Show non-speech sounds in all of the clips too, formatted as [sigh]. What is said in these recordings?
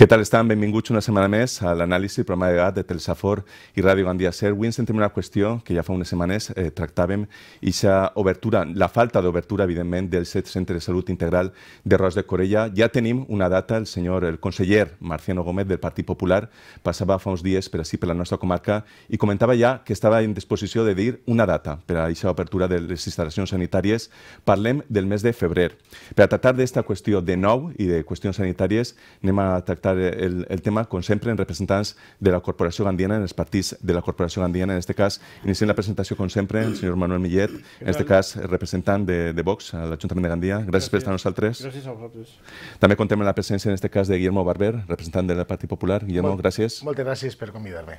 Què tal estan? Benvinguts una setmana més a l'anàlisi del programa de de Telsafor i Ràdio Gandia Ser. Avui ens centrem en una qüestió que ja fa unes setmanes eh, tractàvem, ixa obertura, la falta d'obertura, evidentment, del Centre de Salut Integral de Ros de Corella. Ja tenim una data, el senyor, el conseller Marciano Gómez del Partit Popular passava fa uns dies per així per la nostra comarca i comentava ja que estava en disposició de dir una data per a aquesta obertura de les instal·lacions sanitàries. Parlem del mes de febrer. Per a tractar d'esta qüestió de nou i de qüestions sanitàries, anem a tractar tractar el, el tema, com sempre, en representants de la Corporació Gandiana, en els partits de la Corporació Gandiana. En aquest cas, iniciem la presentació, com sempre, el senyor Manuel Millet, en aquest cas, representant de, de Vox a l'Ajuntament de Gandia. Gràcies, Gràcies. per estar amb nosaltres. Gràcies a vosaltres. També contem la presència, en aquest cas, de Guillermo Barber, representant del Partit Popular. Guillermo, Molt, gràcies. Moltes gràcies per convidar-me.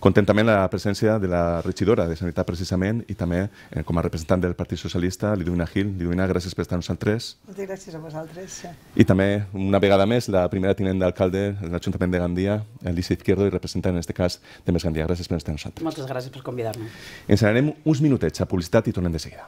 Contem també la presència de la regidora de Sanitat, precisament, i també eh, com a representant del Partit Socialista, Lidovina Gil. Lidovina, gràcies per estar amb nosaltres. Moltes gràcies a vosaltres. I també, una vegada més, la primera tinent d'alcalde alcalde, l'Ajuntament de Gandia, Alicia Izquierdo, i representa en aquest cas de Més Gandia. Gràcies per estar amb nosaltres. Moltes gràcies per convidar-me. Ens n'anem uns minutets a publicitat i tornem de seguida.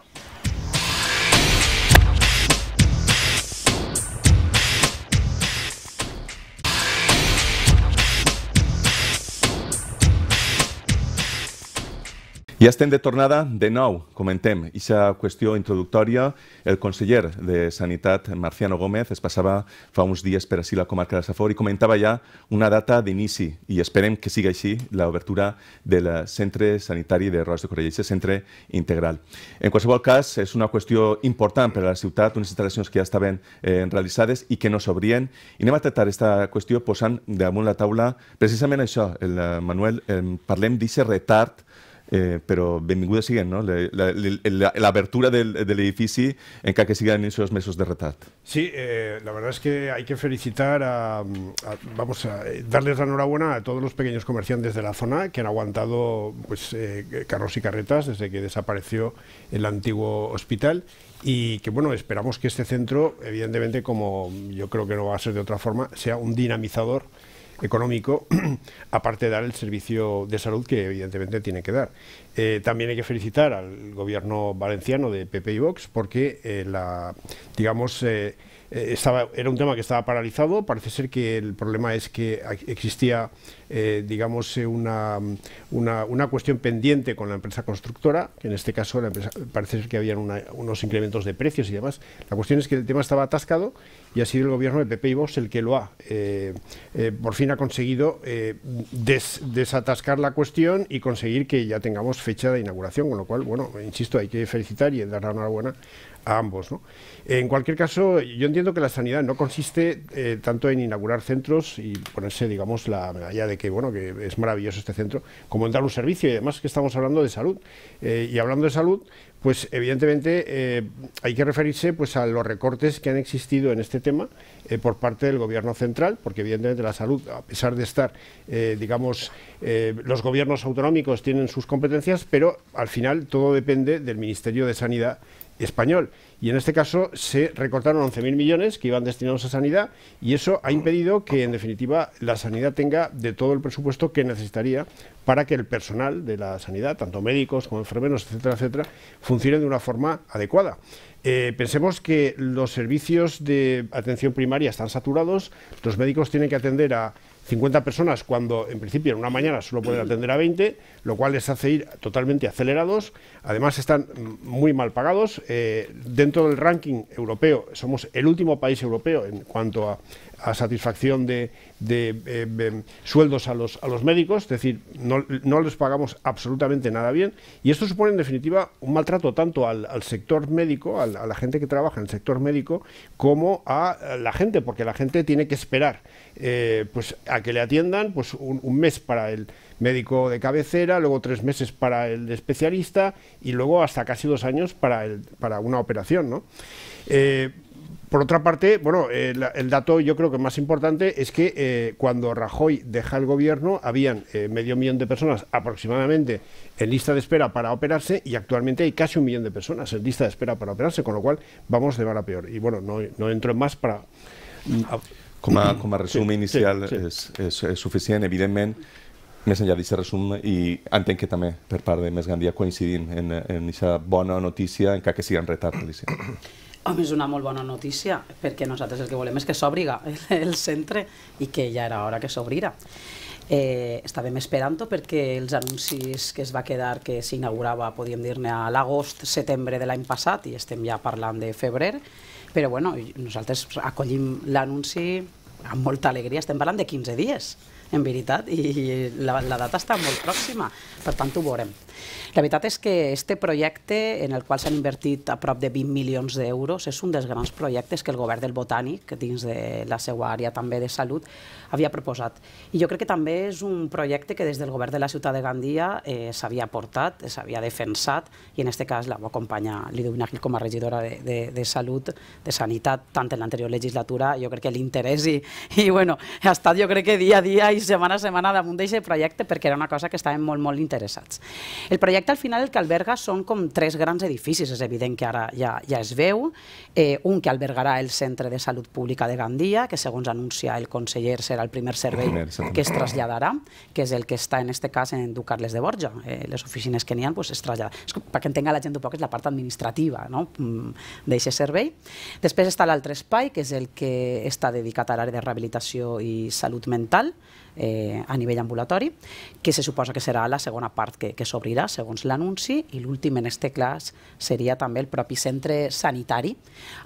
I ja estem de tornada de nou. Comentem, ixa qüestió introductòria, el conseller de Sanitat, Marciano Gómez, es passava fa uns dies per així la comarca de Safor i comentava ja una data d'inici i esperem que sigui així l'obertura del centre sanitari de Roig de Corella, aquest centre integral. En qualsevol cas, és una qüestió important per a la ciutat, unes instal·lacions que ja estaven eh, realitzades i que no s'obrien. I anem a tractar aquesta qüestió posant damunt la taula precisament això, el, eh, Manuel, parlem d'aquest retard Eh, pero pero sigue, no? la, apertura del, edificio en que sigan esos meses de retard. Sí, eh, la verdad es que hay que felicitar vamos a eh, darles la enhorabuena a todos los pequeños comerciantes de la zona que han aguantado pues, carros y carretas desde que desapareció el antiguo hospital y que bueno, esperamos que este centro, evidentemente como yo creo que no va a ser de otra forma, sea un dinamizador económico, [clears throat] aparte de dar el servicio de salud que evidentemente tiene que dar. Eh, también hay que felicitar al gobierno valenciano de PP y Vox porque eh, la, digamos, eh, estaba, era un tema que estaba paralizado. Parece ser que el problema es que existía eh, digamos, eh, una, una, cuestión pendiente con la empresa constructora, que en este caso la empresa, parece ser que habían unos incrementos de precios y demás. La cuestión es que el tema estaba atascado y ha sido el gobierno de PP y Vox el que lo ha, eh, por fin ha conseguido desatascar la cuestión y conseguir que ya tengamos fecha de inauguración, con lo cual, bueno, insisto, hay que felicitar y dar la enhorabuena a ambos. ¿no? En cualquier caso, yo entiendo que la sanidad no consiste tanto en inaugurar centros y ponerse, digamos, la medalla de que, bueno, que es maravilloso este centro, como en dar un servicio y además que estamos hablando de salud. Eh, y hablando de salud, pues evidentemente eh, hay que referirse pues, a los recortes que han existido en este tema eh, por parte del gobierno central, porque evidentemente la salud, a pesar de estar, digamos, los gobiernos autonómicos tienen sus competencias, pero al final todo depende del Ministerio de Sanidad español. Y en este caso se recortaron 11.000 millones que iban destinados a sanidad y eso ha impedido que, en definitiva, la sanidad tenga de todo el presupuesto que necesitaría para que el personal de la sanidad, tanto médicos como enfermeros, etcétera, etcétera, funcione de una forma adecuada. Eh, pensemos que los servicios de atención primaria están saturados, los médicos tienen que atender a 50 personas cuando en principio en una mañana solo pueden atender a 20, lo cual les hace ir totalmente acelerados. Además están muy mal pagados. Eh, dentro del ranking europeo somos el último país europeo en cuanto a a satisfacción eh, de, sueldos a los, a los médicos, es decir, no, les pagamos absolutamente nada bien. Y esto supone, en definitiva, un maltrato tanto al, sector médico, a la gente que trabaja en el sector médico, como a la gente, porque la gente tiene que esperar eh, pues, a que le atiendan pues, un, mes para el médico de cabecera, luego tres meses para el especialista y luego hasta casi dos años para, el, para una operación. ¿no? Eh, por otra parte, bueno, eh, el, dato yo creo que más importante es que eh, cuando Rajoy deja el gobierno habían eh, medio millón de personas aproximadamente en lista de espera para operarse y actualmente hay casi un millón de personas en lista de espera para operarse, con lo cual vamos de mal a peor. Y bueno, no, no entro en más para... Mm, Como mm, resumen inicial es suficiente, evidentemente, me és dice resumen y y d'aquest que también, per part de Més Gandia en esa buena noticia en que sigui en retard, Home, és una molt bona notícia, perquè nosaltres el que volem és que s'obriga el centre i que ja era hora que s'obrira. Eh, estàvem esperant-ho perquè els anuncis que es va quedar que s'inaugurava, podíem dir-ne, a l'agost-setembre de l'any passat, i estem ja parlant de febrer, però bueno, nosaltres acollim l'anunci amb molta alegria, estem parlant de 15 dies en veritat, i la, la data està molt pròxima, per tant ho veurem. La veritat és que este projecte, en el qual s'han invertit a prop de 20 milions d'euros, és un dels grans projectes que el govern del Botànic, dins de la seva àrea també de salut, havia proposat. I jo crec que també és un projecte que des del govern de la ciutat de Gandia eh, s'havia portat, s'havia defensat, i en aquest cas la va acompanyar Lidu Vinagil com a regidora de, de, de Salut, de Sanitat, tant en l'anterior legislatura, jo crec que l'interès i, i bueno, ha estat jo crec que dia a dia i seguir setmana a setmana damunt d'aquest projecte perquè era una cosa que estàvem molt, molt interessats. El projecte al final el que alberga són com tres grans edificis, és evident que ara ja, ja es veu, eh, un que albergarà el Centre de Salut Pública de Gandia, que segons anuncia el conseller serà el primer servei que es traslladarà, que és el que està en aquest cas en Ducarles de Borja. Eh, les oficines que n'hi ha pues, es traslladarà. És que, perquè entenga la gent un poc, és la part administrativa no? Mm, d'aquest servei. Després està l'altre espai, que és el que està dedicat a l'àrea de rehabilitació i salut mental, eh, a nivell ambulatori, que se suposa que serà la segona part que, que s'obrirà, segons l'anunci, i l'últim en este clas seria també el propi centre sanitari.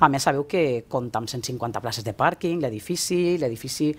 A més, sabeu que compta amb 150 places de pàrquing, l'edifici, l'edifici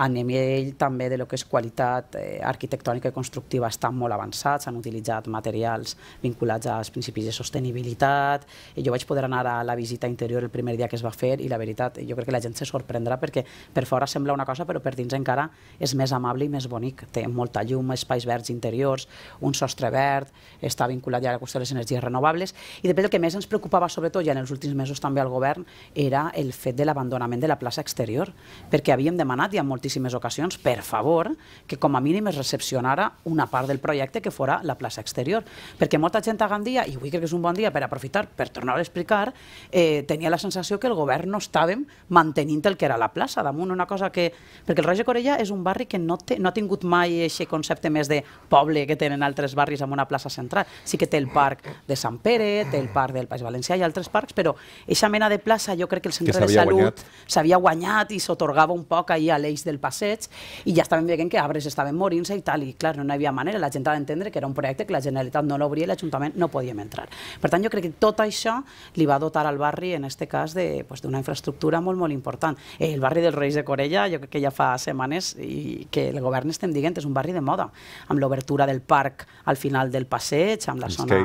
a nivell també de lo que és qualitat eh, arquitectònica i constructiva està molt avançat, s'han utilitzat materials vinculats als principis de sostenibilitat, i jo vaig poder anar a la visita interior el primer dia que es va fer i la veritat, jo crec que la gent se sorprendrà perquè per fora sembla una cosa però per dins encara és més amable i més bonic. Té molta llum, espais verds interiors, un sostre verd, està vinculat ja a la qüestió de les energies renovables, i després el que més ens preocupava, sobretot, ja en els últims mesos també al govern, era el fet de l'abandonament de la plaça exterior, perquè havíem demanat ja en moltíssimes ocasions, per favor, que com a mínim es recepcionara una part del projecte que fora la plaça exterior, perquè molta gent a Gandia, i avui crec que és un bon dia per aprofitar, per tornar a explicar, eh, tenia la sensació que el govern no estàvem mantenint el que era la plaça, damunt una cosa que... Perquè el Roger Corella és un barri que no, té, no ha tingut mai aquest concepte més de poble que tenen altres barris amb una plaça central. Sí que té el parc de Sant Pere, té el parc del País Valencià i altres parcs, però aquesta mena de plaça jo crec que el centre que de salut s'havia guanyat i s'otorgava un poc ahir a l'eix del passeig i ja estàvem veient que arbres estaven morint-se i tal, i clar, no hi havia manera, la gent ha d'entendre que era un projecte que la Generalitat no l'obria i l'Ajuntament no podíem entrar. Per tant, jo crec que tot això li va dotar al barri, en aquest cas, d'una pues, infraestructura molt, molt important. Eh, el barri dels Reis de Corella, jo crec que ja fa setmanes i que el govern estem dient és un barri de moda, amb l'obertura del parc al final del passeig, amb la zona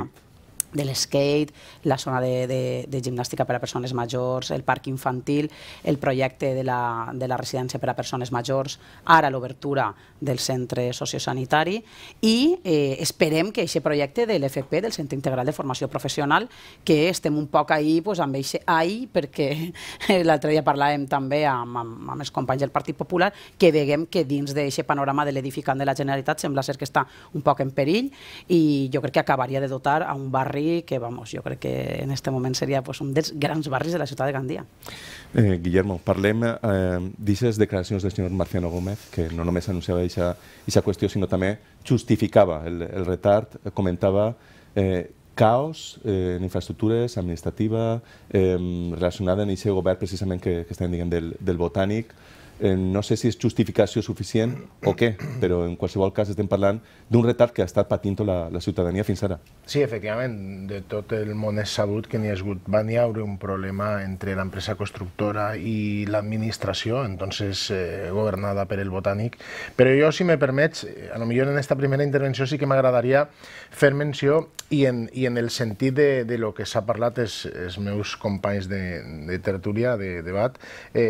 de l'esquate, la zona de, de, de gimnàstica per a persones majors, el parc infantil, el projecte de la, de la residència per a persones majors, ara l'obertura del centre sociosanitari i eh, esperem que aquest projecte de l'FP, del Centre Integral de Formació Professional, que estem un poc ahir pues, amb aquest ai, perquè [laughs] l'altre dia parlàvem també amb, amb, amb els companys del Partit Popular, que veguem que dins d'aquest panorama de l'edificant de la Generalitat sembla ser que està un poc en perill i jo crec que acabaria de dotar a un barri que, vamos, jo crec que en aquest moment seria pues, un dels grans barris de la ciutat de Gandia. Eh, Guillermo, parlem eh, d'aquestes declaracions del senyor Marciano Gómez, que no només anunciava aquesta qüestió, sinó també justificava el, el retard, comentava eh, caos eh, en infraestructures, administrativa, eh, relacionada amb aquest govern precisament que, que estem dient del, del botànic, eh, no sé si és justificació suficient o què, però en qualsevol cas estem parlant d'un retard que ha estat patint la, la ciutadania fins ara. Sí, efectivament, de tot el món és sabut que n'hi ha hagut, va n'hi haure un problema entre l'empresa constructora i l'administració, entonces eh, governada per el botànic, però jo, si me permets, eh, a lo millor en esta primera intervenció sí que m'agradaria fer menció i en, i en el sentit de, de lo que s'ha parlat els, els meus companys de, de tertúlia, de, de debat, eh,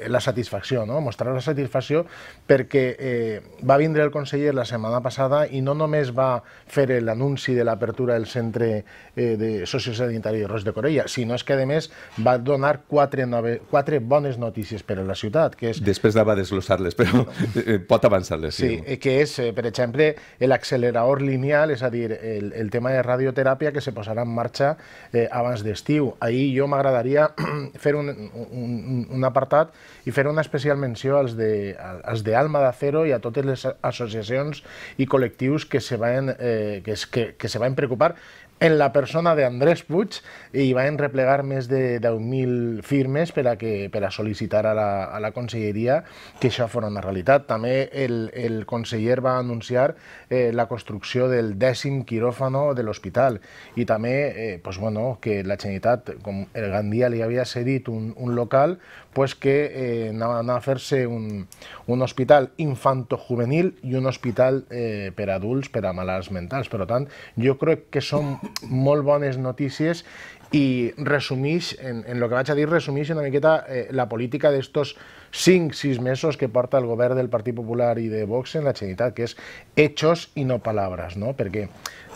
eh, la satisfacció no? mostrar la satisfacció perquè eh, va vindre el conseller la setmana passada i no només va fer l'anunci de l'apertura del centre eh, de sociosanitari de Ros de Corella, sinó és que a més va donar quatre, nove, quatre bones notícies per a la ciutat. Que és... Després anava a desglossar-les, però no. Eh, pot avançar-les. Sí, sí, eh, que és, eh, per exemple, l'accelerador lineal, és a dir, el, el tema de radioteràpia que se posarà en marxa eh, abans d'estiu. Ahir jo m'agradaria [clears throat] fer un, un, un apartat i fer una especial especial menció als de, als de Alma d'Acero i a totes les associacions i col·lectius que se van, eh, que, que, que se van preocupar en la persona d'Andrés Puig i van replegar més de 10.000 firmes per a, que, per a sol·licitar a la, a la conselleria que això fos una realitat. També el, el conseller va anunciar eh, la construcció del dècim quiròfano de l'hospital i també eh, pues, bueno, que la Generalitat, com el Gandia li havia cedit un, un local, pues que eh, anava, a fer-se un, un hospital infantojuvenil i un hospital eh, per adults, per a malalts mentals. Per tant, jo crec que són molt bones notícies i resumix, en, en el que vaig a dir, resumix una miqueta eh, la política d'estos 5-6 mesos que porta el govern del Partit Popular i de Vox en la Generalitat, que és hechos i no paraules, no? Perquè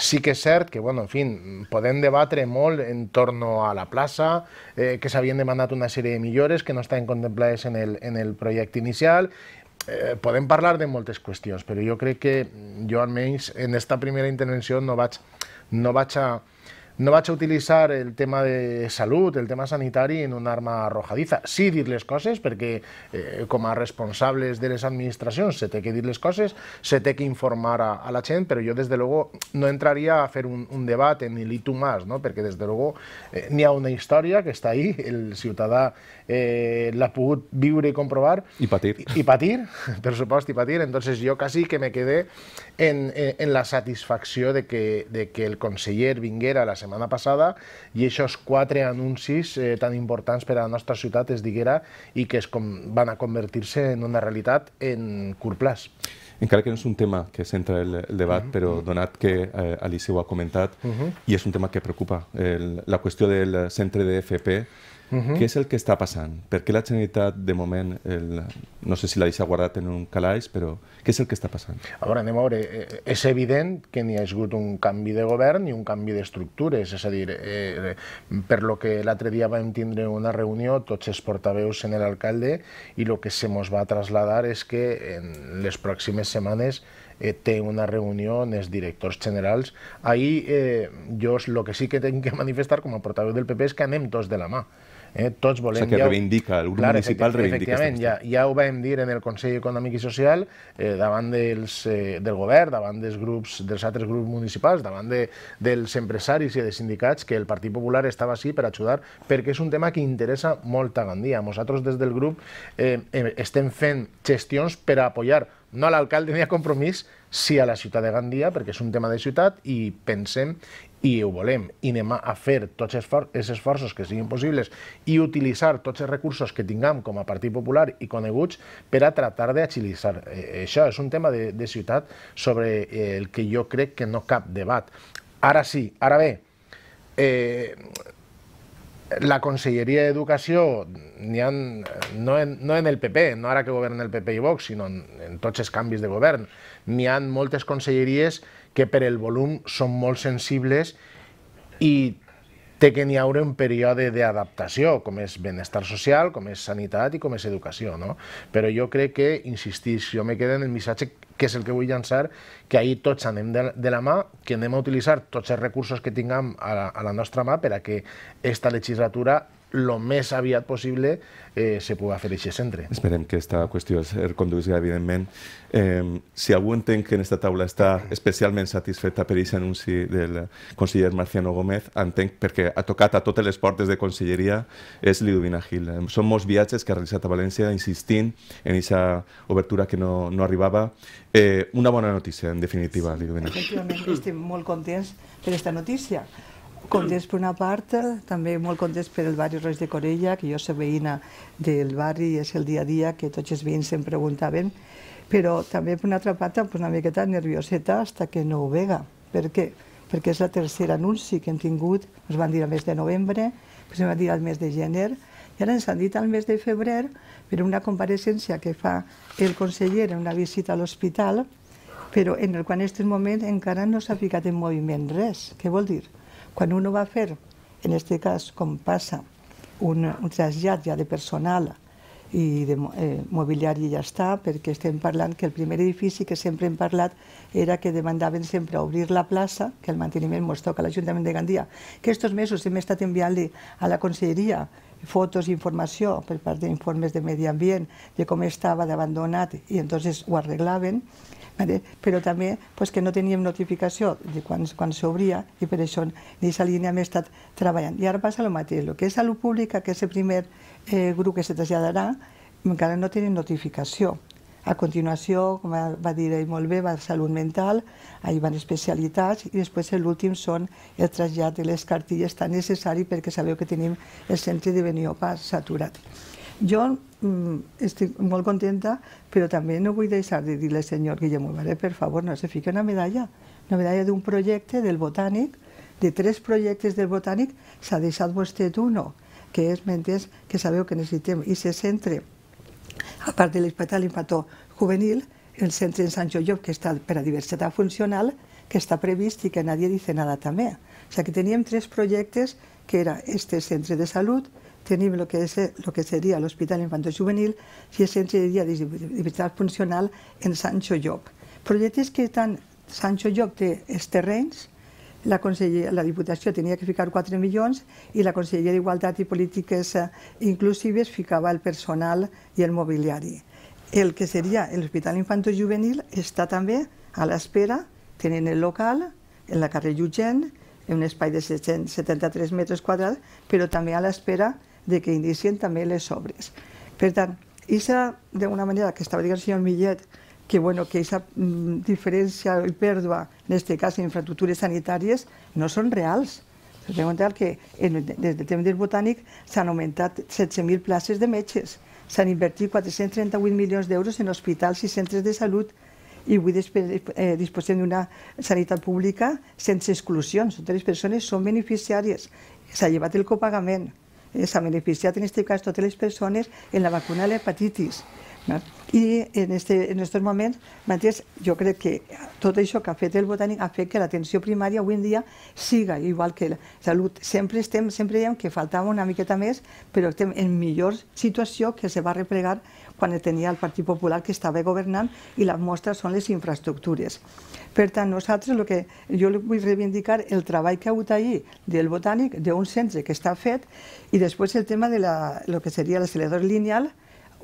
sí que és cert que, bueno, en fi, podem debatre molt en torno a la plaça, eh, que s'havien demanat una sèrie de millores que no estaven contemplades en el, en el projecte inicial, eh, podem parlar de moltes qüestions, però jo crec que jo almenys en esta primera intervenció no vaig no va a, no a el tema de salud, el tema sanitario en un arma arrojadiza. Sí dirles cosas, porque eh, como a responsables de las administraciones se te que decirles cosas, se tiene que informar a, la gente, pero yo desde luego no entraría a hacer un, debate ni en más, no? porque desde luego eh, ni a una historia que está ahí, el ciudadano. eh, l'has pogut viure i comprovar. I patir. I, i patir, [laughs] per supost, i patir. Entonces jo quasi que me quedé en, en, en la satisfacció de que, de que el conseller vinguera la setmana passada i aquests quatre anuncis eh, tan importants per a la nostra ciutat es diguera i que es com, van a convertir-se en una realitat en curt plaç. Encara que no és un tema que centra el, el debat, uh -huh. però donat que eh, Alice ho ha comentat, uh -huh. i és un tema que preocupa, el, la qüestió del centre de FP, -huh. Què és el que està passant? Per què la Generalitat, de moment, el, no sé si la deixa guardat en un calaix, però què és el que està passant? A veure, anem a veure. Eh, eh, és evident que n'hi ha hagut un canvi de govern i un canvi d'estructures. És a dir, eh, eh per lo que l'altre dia vam tindre una reunió, tots els portaveus en l'alcalde, i el que se mos va traslladar és que en les pròximes setmanes té una reunió amb els directors generals. Ahir eh, jo el que sí que tinc que [laughs] manifestar com a portaveu del PP és que anem tots de la mà. Eh? Tots volem... O sigui, que reivindica, el grup clar, municipal reivindica. Efectivament, ja, ja ho vam dir en el Consell Econòmic i Social, eh, davant dels, eh, del govern, davant dels, grups, dels altres grups municipals, davant de, dels empresaris i de sindicats, que el Partit Popular estava així per ajudar, perquè és un tema que interessa molt a Gandia. Nosaltres des del grup eh, eh estem fent gestions per a apoyar no a l'alcalde ni a Compromís, sí a la ciutat de Gandia, perquè és un tema de ciutat i pensem i ho volem, i anem a fer tots els esforços que siguin possibles i utilitzar tots els recursos que tinguem com a Partit Popular i coneguts per a tractar d'agilitzar. Eh, això és un tema de, de ciutat sobre eh, el que jo crec que no cap debat. Ara sí, ara bé, eh, la Conselleria d'Educació, no, en, no en el PP, no ara que governa el PP i Vox, sinó en, en tots els canvis de govern, n'hi ha moltes conselleries que que per el volum són molt sensibles i té que n'hi haure un període d'adaptació, com és benestar social, com és sanitat i com és educació. No? Però jo crec que, insistís, jo me quedo en el missatge que és el que vull llançar, que ahir tots anem de, de la mà, que anem a utilitzar tots els recursos que tinguem a la, a la nostra mà per a que aquesta legislatura lo més aviat possible eh, se pugui fer aquest centre. Esperem que aquesta qüestió es reconduïsca, evidentment. Eh, si algú entén que en aquesta taula està especialment satisfeta per aquest anunci del conseller Marciano Gómez, entenc perquè ha tocat a totes les portes de conselleria, és Lidovina Gil. Són molts viatges que ha realitzat a València insistint en aquesta obertura que no, no arribava. Eh, una bona notícia, en definitiva, Gil. Efectivament, estem molt contents per aquesta notícia. Contents per una part, també molt contents per el barri Roig de Corella, que jo soc veïna del barri i és el dia a dia que tots els veïns em preguntaven, però també per una altra part una miqueta nervioseta hasta que no ho vega. Per què? Perquè és la tercera anunci que hem tingut, ens van dir al mes de novembre, ens van dir al mes de gener, i ara ens han dit al mes de febrer, per una compareixència que fa el conseller en una visita a l'hospital, però en el qual en aquest moment encara no s'ha ficat en moviment res. Què vol dir? quan uno va a en aquest cas, com passa, un, un trasllat ja de personal i de eh, mobiliari ja està, perquè estem parlant que el primer edifici que sempre hem parlat era que demandaven sempre obrir la plaça, que el manteniment mos toca a l'Ajuntament de Gandia, que aquests mesos hem estat enviant-li a la conselleria fotos i informació per part d'informes de medi ambient de com estava d'abandonat i entonces ho arreglaven ¿vale? però també pues, que no teníem notificació de quan, quan s'obria i per això en aquesta línia hem estat treballant. I ara passa el mateix, el que és salut pública, que és el primer eh, grup que se traslladarà, encara no tenen notificació. A continuació, com va dir ell molt bé, va salut mental, ahir van especialitats i després l'últim són el trasllat de les cartilles tan necessari perquè sabeu que tenim el centre de Beniopa saturat. Jo mm, estic molt contenta, però també no vull deixar de dir-li al senyor Guillem Ubaré, per favor, no se fiqui una medalla, una medalla d'un projecte del Botànic, de tres projectes del Botànic, s'ha deixat vostè d'un, que és mentès que sabeu que necessitem, i se centre, a part de l'Hospital Infantor Juvenil, el centre en Sant Jojo, que està per a diversitat funcional, que està previst i que nadie dice nada també. O sigui que teníem tres projectes, que era este centre de salut, tenim el que, és, el que seria l'Hospital Infantil Juvenil i el Centre de Dia Diversitat Funcional en Sancho Llop. Projectes que estan... Sancho Llop té els terrenys, la, la Diputació tenia que ficar 4 milions i la Conselleria d'Igualtat i Polítiques eh, Inclusives ficava el personal i el mobiliari. El que seria l'Hospital Infantil Juvenil està també a l'espera, tenen el local, en la carrer Llugent, en un espai de 773 metres quadrats, però també a l'espera de que indicien també les obres. Per tant, Issa, d'una manera, que estava dient el senyor Millet, que bueno, que aquesta mm, diferència i pèrdua, en aquest cas, d'infraestructures sanitàries, no són reals. Tenim en que en, des del temps del botànic s'han augmentat 16.000 places de metges, s'han invertit 438 milions d'euros en hospitals i centres de salut i avui eh, disposem d'una sanitat pública sense exclusions. Totes les persones són beneficiàries, s'ha llevat el copagament, s'ha beneficiat en aquest cas totes les persones en la vacuna de l'hepatitis. I en, este, en moments, mateix, jo crec que tot això que ha fet el botànic ha fet que l'atenció primària avui en dia siga igual que la salut. Sempre estem, sempre diem que faltava una miqueta més, però estem en millor situació que se va replegar quan tenia el Partit Popular que estava governant i la mostra són les infraestructures. Per tant, nosaltres, que jo vull reivindicar el treball que ha hagut ahir del botànic, d'un centre que està fet, i després el tema de la, lo que seria l'accelerador lineal,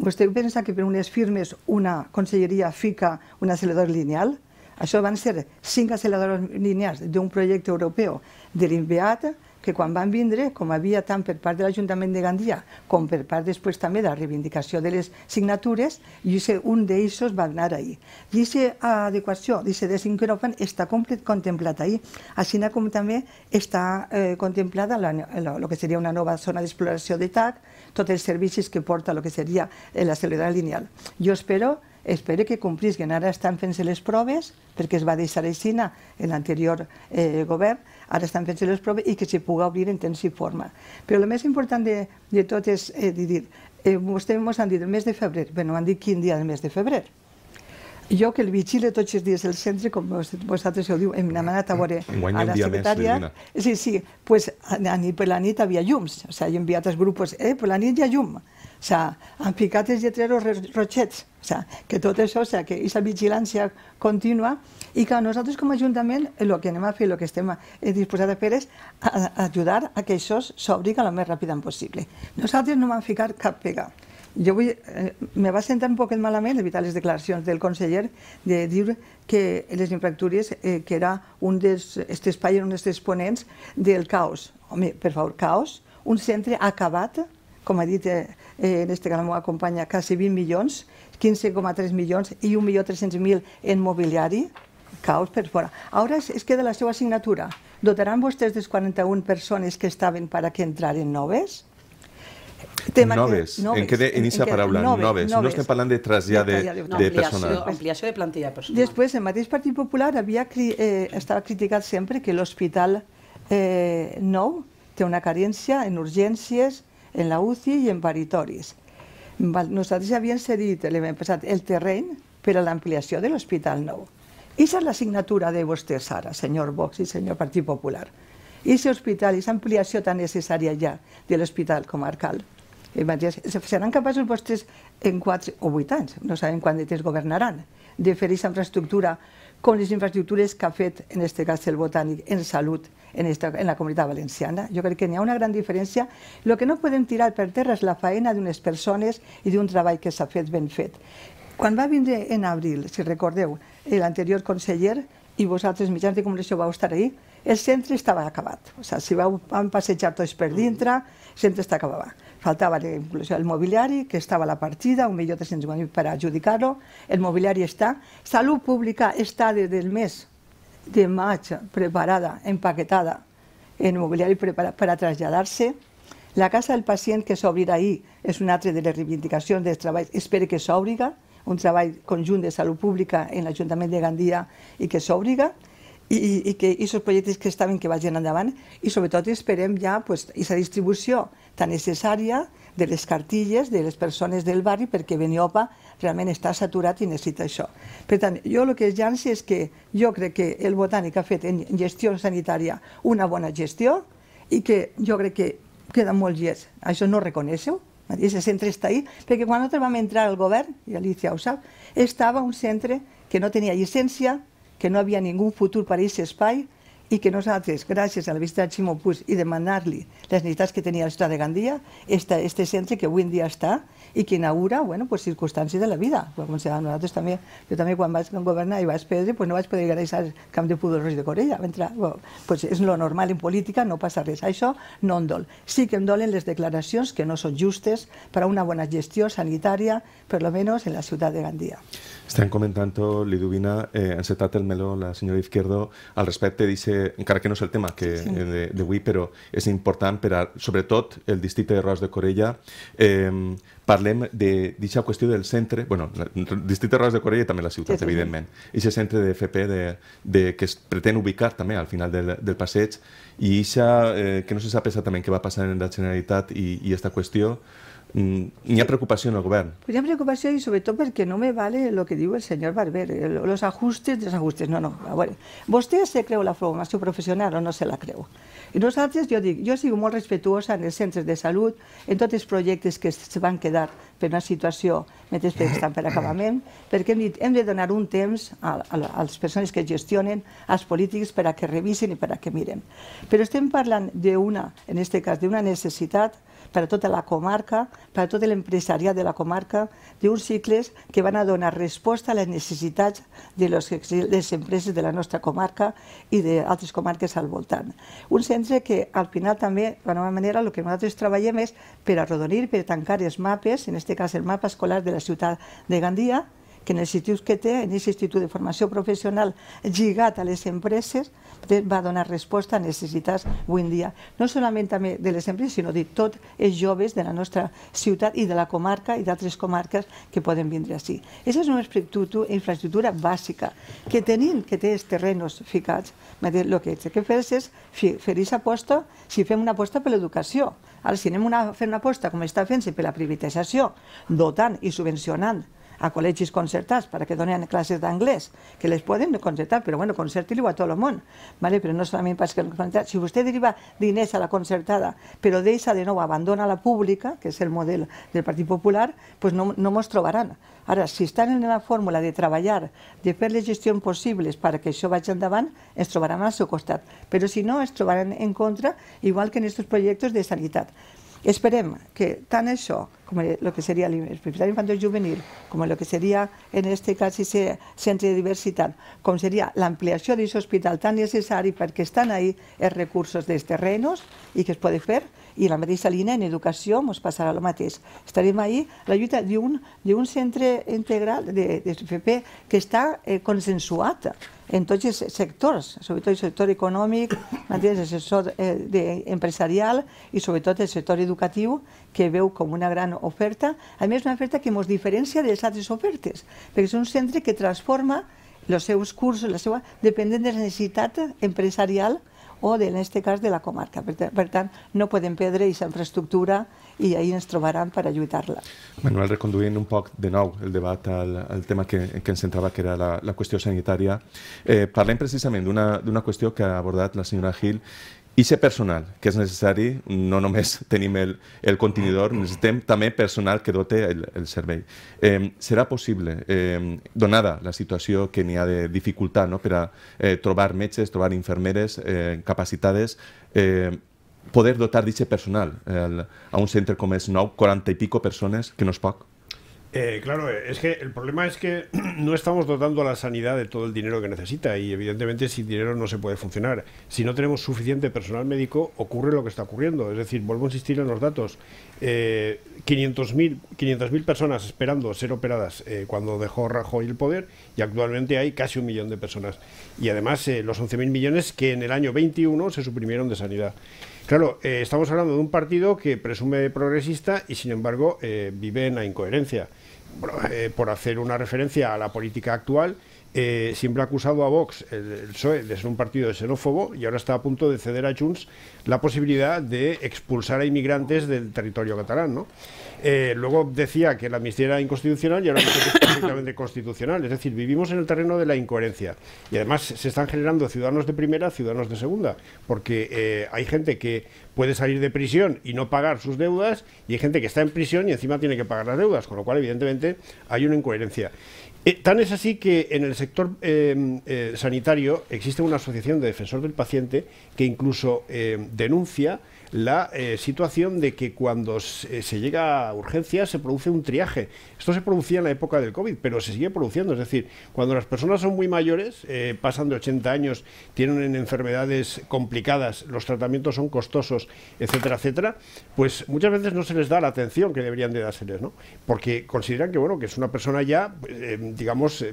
vostè pensa que per unes firmes una conselleria fica un accelerador lineal? Això van ser cinc acceleradors lineals d'un projecte europeu de l'INVEAT, que quan van vindre, com havia tant per part de l'Ajuntament de Gandia com per part després també de la reivindicació de les signatures, i un d'ells va anar ahir. I aquesta adequació, dice desincròfan, està complet contemplat ahir, així com també està eh, contemplada el eh, que seria una nova zona d'exploració de TAC, tots els servicis que porta el que seria eh, la celebrada lineal. Jo espero que espero que complisquen. Ara estan fent-se les proves, perquè es va deixar així en l'anterior eh, govern, ara estan fent-se les proves i que se puga obrir en temps i forma. Però el més important de, de tot és eh, de dir, eh, vostè ens han dit el mes de febrer, bé, no han dit quin dia del mes de febrer. Jo que el vigile tots els dies del centre, com vosaltres ho diu, hem anat a veure a la secretària. Més, sí, sí, pues, a, a, per la nit havia llums, o sigui, sea, he enviat els grups, eh, per la nit hi ha llum o sea, han ficat els lletreros roxets, O sea, que tot això, o sea, que la vigilància contínua i que nosaltres com a Ajuntament el que anem a fer, el que estem eh, disposats a fer és a, a ajudar a que això s'obri el més ràpidament possible. Nosaltres no vam ficar cap pega. Jo vull, eh, me va sentar un poquet malament evitar les declaracions del conseller de dir que les infractúries, eh, que era un dels, espais, un dels exponents del caos. Home, per favor, caos, un centre acabat, com ha dit eh, eh, en este cas la meva companya, quasi 20 milions, 15,3 milions i 1.300.000 en mobiliari, caos per fora. Ara es, es queda la seva assignatura. Dotaran vostès les 41 persones que estaven per a que entraren noves? Tema noves, que, noves, en què de, en aquesta paraula, noves, noves. noves. No estem parlant de trasllat de, de, de personal. Ampliació de plantilla personal. Després, el mateix Partit Popular havia, eh, estava criticat sempre que l'hospital eh, nou té una carència en urgències, en la UCI i en paritoris. Nosaltres havíem cedit, l'hem passat el terreny per a l'ampliació de l'Hospital Nou. Aquesta és la signatura de vostès ara, senyor Vox i senyor Partit Popular. I aquest hospital, aquesta ampliació tan necessària ja de l'hospital comarcal, eh, seran capaços vostès en 4 o 8 anys, no sabem quant de temps governaran, de fer aquesta infraestructura com les infraestructures que ha fet, en aquest cas, el Botànic en salut en, esta, en la comunitat valenciana. Jo crec que n'hi ha una gran diferència. El que no podem tirar per terra és la faena d'unes persones i d'un treball que s'ha fet ben fet. Quan va vindre en abril, si recordeu, l'anterior conseller i vosaltres mitjans de comunicació vau estar ahir, el centre estava acabat. O sigui, si vau, vam passejar tots per dintre, el centre estava acabat faltava inclusió el mobiliari, que estava a la partida, 1.300.000 per adjudicar-lo, el mobiliari està. Salut Pública està des del mes de maig preparada, empaquetada, en mobiliari preparat per a traslladar-se. La casa del pacient que s'obrirà ahir és una altra de les reivindicacions dels treballs, espero que s'obriga, un treball conjunt de salut pública en l'Ajuntament de Gandia i que s'obriga i, i que aquests projectes que estaven que vagin endavant i sobretot esperem ja pues, aquesta distribució tan necessària de les cartilles de les persones del barri perquè Beniopa realment està saturat i necessita això. Per tant, jo el que es llanci és que jo crec que el botànic ha fet en gestió sanitària una bona gestió i que jo crec que queda molt llest. Això no ho reconeixeu? Aquest centre està ahí, perquè quan nosaltres vam entrar al govern, i Alicia ho sap, estava un centre que no tenia llicència, que no havia ningú futur per a aquest espai, i que nosaltres, gràcies a la visita de Ximo Puig i demanar-li les necessitats que tenia la ciutat de Gandia, este, este centre que avui en dia està i que inaugura bueno, pues, circumstàncies de la vida. Com se nosaltres també, jo també quan vaig governar i vaig perdre, pues, no vaig poder agrair el camp de Pudorros de Corella. Mentre, bueno, pues, és lo normal en política, no passa res. Això no em dol. Sí que em dolen les declaracions que no són justes per a una bona gestió sanitària, per almenys en la ciutat de Gandia. Estem comentant, Liduvina, eh, ha encetat el meló la senyora Izquierdo al respecte, dice, encara que no és el tema que, sí. eh, d'avui, però és important per a, sobretot, el districte de Ros de Corella. Eh, parlem d'aquesta qüestió del centre, bueno, el districte de Ros de Corella i també la ciutat, sí, sí. evidentment, aquest centre de FP de, de, que es pretén ubicar també al final del, del passeig i això, eh, que no se sap exactament què va passar en la Generalitat i aquesta qüestió, N'hi mm, ha preocupació en el govern? Hi ha preocupació i sobretot perquè no me vale el que diu el senyor Barber, els ajustes, desajustes, no, no. A veure, vostè se creu la formació professional o no se la creu? I nosaltres, jo dic, jo sigo molt respetuosa en els centres de salut, en tots els projectes que es van quedar per una situació mentre que estan per acabament, perquè hem dit, hem de donar un temps a, a, a les persones que gestionen, als polítics, per a que revisin i per a que miren. Però estem parlant d'una, en aquest cas, d'una necessitat per a tota la comarca, per a tot l'empresariat de la comarca, d'uns cicles que van a donar resposta a les necessitats de les empreses de la nostra comarca i d'altres comarques al voltant. Un centre que al final també, de nova manera, el que nosaltres treballem és per arrodonir, per tancar els mapes, en aquest cas el mapa escolar de la ciutat de Gandia, que en els instituts que té, en aquest institut de formació professional lligat a les empreses, va donar resposta a necessitats avui en dia, no solament també de les empreses, sinó de tots els joves de la nostra ciutat i de la comarca i d'altres comarques que poden vindre així. Aquesta és una infraestructura bàsica que tenim, que té els terrenos ficats, el que hem de fer és fer aquesta aposta, si fem una aposta per l'educació. Ara, si anem a fer una aposta, com està fent-se, per la privatització, dotant i subvencionant a col·legis concertats perquè donen classes d'anglès, que les poden concertar, però bueno, concerti-li-ho a tot el món, ¿vale? però no solament pas que concertat. Si vostè deriva diners a la concertada, però deixa de nou, abandona la pública, que és el model del Partit Popular, pues no, no mos trobaran. Ara, si estan en la fórmula de treballar, de fer les gestions possibles perquè això vagi endavant, es trobaran al seu costat. Però si no, es trobaran en contra, igual que en aquests projectes de sanitat. Esperem que tant això como lo que sería el Hospital Infantil Juvenil, com el que seria, en este cas, el centre de diversitat, com seria l'ampliació d'aquest hospital tan necessari perquè estan ahí els recursos dels terrenos i que es pot fer, i la mateixa línia en educació ens passarà el mateix. Estarem ahí la lluita d'un centre integral de, de FP que està eh, consensuat en tots els sectors, sobretot el sector econòmic, el sector eh, de, empresarial i sobretot el sector educatiu, que veu com una gran oferta, a més una oferta que ens diferencia de les altres ofertes, perquè és un centre que transforma els seus cursos, la seva, dependent de la necessitat empresarial o, de, en aquest cas, de la comarca. Per, per tant, no podem perdre aquesta infraestructura i ahí ens trobaran per ajudar la Manuel, reconduint un poc de nou el debat al, al tema que, que ens centrava, que era la, la qüestió sanitària, eh, parlem precisament d'una qüestió que ha abordat la senyora Gil i ser personal, que és necessari, no només [laughs] tenim el, el contenidor, necessitem també personal que dote el, el servei. Eh, serà possible, eh, donada la situació que n'hi ha de dificultat no, per a eh, trobar metges, trobar infermeres eh, capacitades, eh, poder dotar d'aquest personal eh, a un centre com és nou, 40 i pico persones, que no és poc. Eh, claro, eh, es que el problema es que [clears throat] no estamos dotando a la sanidad de todo el dinero que necesita y evidentemente sin dinero no se puede funcionar. Si no tenemos suficiente personal médico, ocurre lo que está ocurriendo. Es decir, vuelvo a insistir en los datos. Eh, 500.000 personas esperando ser operadas eh, cuando dejó Rajoy el poder y actualmente hay casi un millón de personas. Y además los 11.000 millones que en el año 21 se suprimieron de sanidad. Claro, estamos hablando de un partido que presume progresista y sin embargo vive en la incoherencia. Eh, por hacer una referencia a la política actual, eh, siempre ha acusado a Vox, eh, el, PSOE, de ser un partido xenófobo y ahora está a punto de ceder a Junts la posibilidad de expulsar a inmigrantes del territorio catalán. ¿no? Eh, luego decía que la amnistía era inconstitucional y ahora dice que es [coughs] perfectamente constitucional. Es decir, vivimos en el terreno de la incoherencia. Y además se están generando ciudadanos de primera, ciudadanos de segunda, porque hay gente que puede salir de prisión y no pagar sus deudas y hay gente que está en prisión y encima tiene que pagar las deudas, con lo cual evidentemente hay una incoherencia. Eh, tan es así que en el sector em, eh, sanitario existe una asociación de defensor del paciente que incluso em, denuncia la eh, situación de que cuando eh, se, llega a urgencias se produce un triaje. Esto se producía en la época del COVID, pero se sigue produciendo. Es decir, cuando las personas son muy mayores, eh, pasan de 80 años, tienen enfermedades complicadas, los tratamientos son costosos, etcétera, etcétera, pues muchas veces no se les da la atención que deberían de dárseles, ¿no? Porque consideran que, bueno, que es una persona ya, digamos,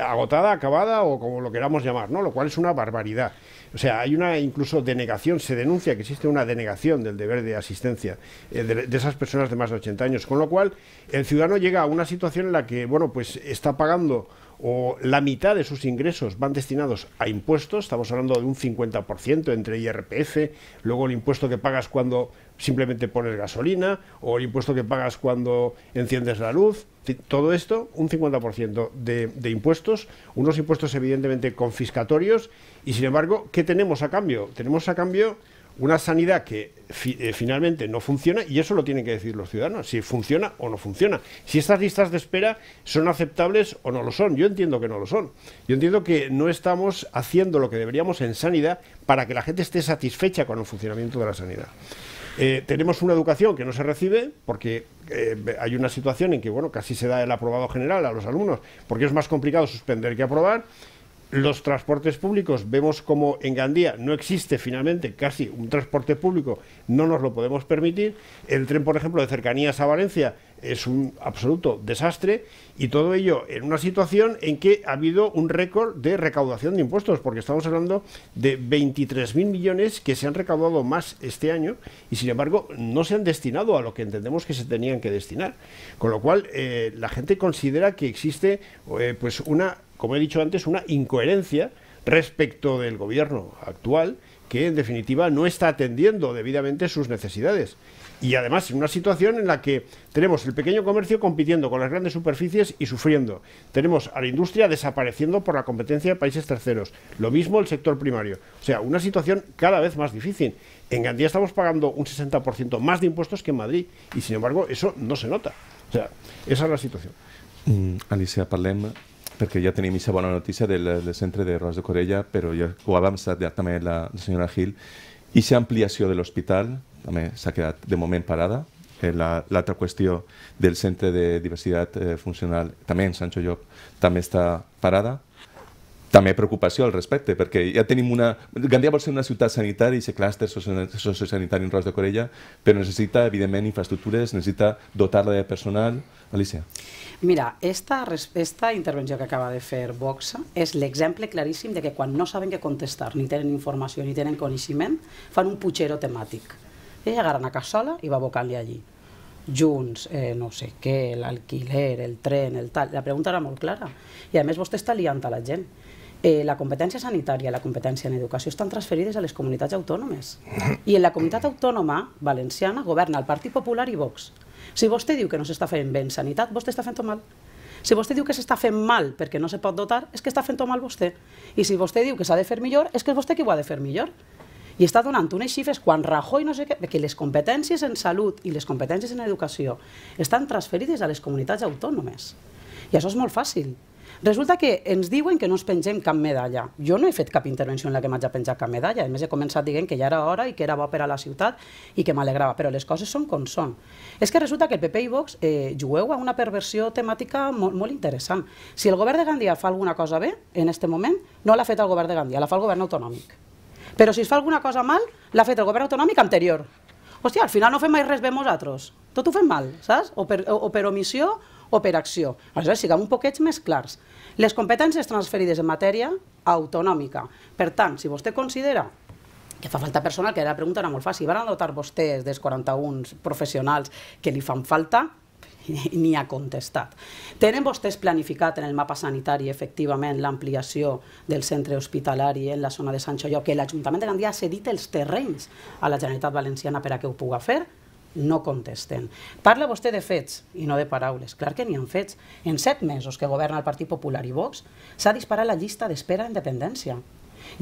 agotada, acabada o como lo queramos llamar, ¿no? Lo cual es una barbaridad. O sea, hay una incluso denegación, se denuncia que existe una denegación del deber de asistencia eh, de, de, esas personas de más de 80 años, con lo cual el ciudadano llega a una situación en la que, bueno, pues está pagando o la mitad de sus ingresos van destinados a impuestos, estamos hablando de un 50% entre IRPF, luego el impuesto que pagas cuando simplemente pones gasolina, o el impuesto que pagas cuando enciendes la luz, todo esto, un 50% de, de impuestos, unos impuestos evidentemente confiscatorios, y sin embargo, ¿qué tenemos a cambio? Tenemos a cambio una sanidad que eh, finalmente no funciona y eso lo tienen que decir los ciudadanos, si funciona o no funciona. Si estas listas de espera son aceptables o no lo son. Yo entiendo que no lo son. Yo entiendo que no estamos haciendo lo que deberíamos en sanidad para que la gente esté satisfecha con el funcionamiento de la sanidad. Eh, tenemos una educación que no se recibe porque eh, hay una situación en que bueno casi se da el aprobado general a los alumnos porque es más complicado suspender que aprobar los transportes públicos, vemos como en Gandía no existe finalmente casi un transporte público, no nos lo podemos permitir. El tren, por ejemplo, de cercanías a Valencia es un absoluto desastre y todo ello en una situación en que ha habido un récord de recaudación de impuestos, porque estamos hablando de 23.000 millones que se han recaudado más este año y sin embargo no se han destinado a lo que entendemos que se tenían que destinar. Con lo cual eh, la gente considera que existe eh, pues una como he dicho antes, una incoherencia respecto del gobierno actual que en definitiva no está atendiendo debidamente sus necesidades. Y además en una situación en la que tenemos el pequeño comercio compitiendo con las grandes superficies y sufriendo. Tenemos a la industria desapareciendo por la competencia de países terceros. Lo mismo el sector primario. O sea, una situación cada vez más difícil. En Gandía estamos pagando un 60% más de impuestos que en Madrid y sin embargo eso no se nota. O sea, esa es la situación. Mm, Alicia Palema, perquè ja tenim aquesta bona notícia del, del centre de Ros de Corella, però ja ho ha avançat ja, també la, la senyora Gil, i aquesta ampliació de l'hospital també s'ha quedat de moment parada. Eh, l'altra la, qüestió del centre de diversitat eh, funcional també en Sancho Llop també està parada també preocupació al respecte, perquè ja tenim una... Gandia vol ser una ciutat sanitària i ser clàster sociosanitari en Ros de Corella, però necessita, evidentment, infraestructures, necessita dotar-la de personal. Alicia. Mira, esta, esta intervenció que acaba de fer Vox és l'exemple claríssim de que quan no saben què contestar, ni tenen informació, ni tenen coneixement, fan un putxero temàtic. Ell agarra una cassola i va abocant-li allí. Junts, eh, no sé què, l'alquiler, el tren, el tal... La pregunta era molt clara. I a més vostè està liant a la gent eh, la competència sanitària i la competència en educació estan transferides a les comunitats autònomes. I en la comunitat autònoma valenciana governa el Partit Popular i Vox. Si vostè diu que no s'està fent bé en sanitat, vostè està fent-ho mal. Si vostè diu que s'està fent mal perquè no se pot dotar, és que està fent-ho mal vostè. I si vostè diu que s'ha de fer millor, és que és vostè qui ho ha de fer millor. I està donant unes xifres quan Rajoy no sé què, que les competències en salut i les competències en educació estan transferides a les comunitats autònomes. I això és molt fàcil. Resulta que ens diuen que no ens pengem cap medalla. Jo no he fet cap intervenció en la que m'haig de penjar cap medalla. A més, he començat dient que ja era hora i que era bo per a la ciutat i que m'alegrava, però les coses són com són. És que resulta que el PP i Vox eh, a una perversió temàtica molt, molt interessant. Si el govern de Gandia fa alguna cosa bé, en aquest moment, no l'ha fet el govern de Gandia, la fa el govern autonòmic. Però si es fa alguna cosa mal, l'ha fet el govern autonòmic anterior. Hòstia, al final no fem mai res bé nosaltres. Tot ho fem mal, saps? O per, o, o per omissió o per acció. Aleshores, siguem un poquet més clars. Les competències transferides en matèria autonòmica. Per tant, si vostè considera que fa falta personal, que era la pregunta era molt fàcil, van dotar vostès dels 41 professionals que li fan falta, ni ha contestat. Tenen vostès planificat en el mapa sanitari, efectivament, l'ampliació del centre hospitalari en la zona de Sant Xoió, que l'Ajuntament de Gandia ha cedit els terrenys a la Generalitat Valenciana per a que ho puga fer? no contesten. Parla vostè de fets i no de paraules. Clar que n'hi ha fets. En set mesos que governa el Partit Popular i Vox s'ha disparat la llista d'espera en dependència.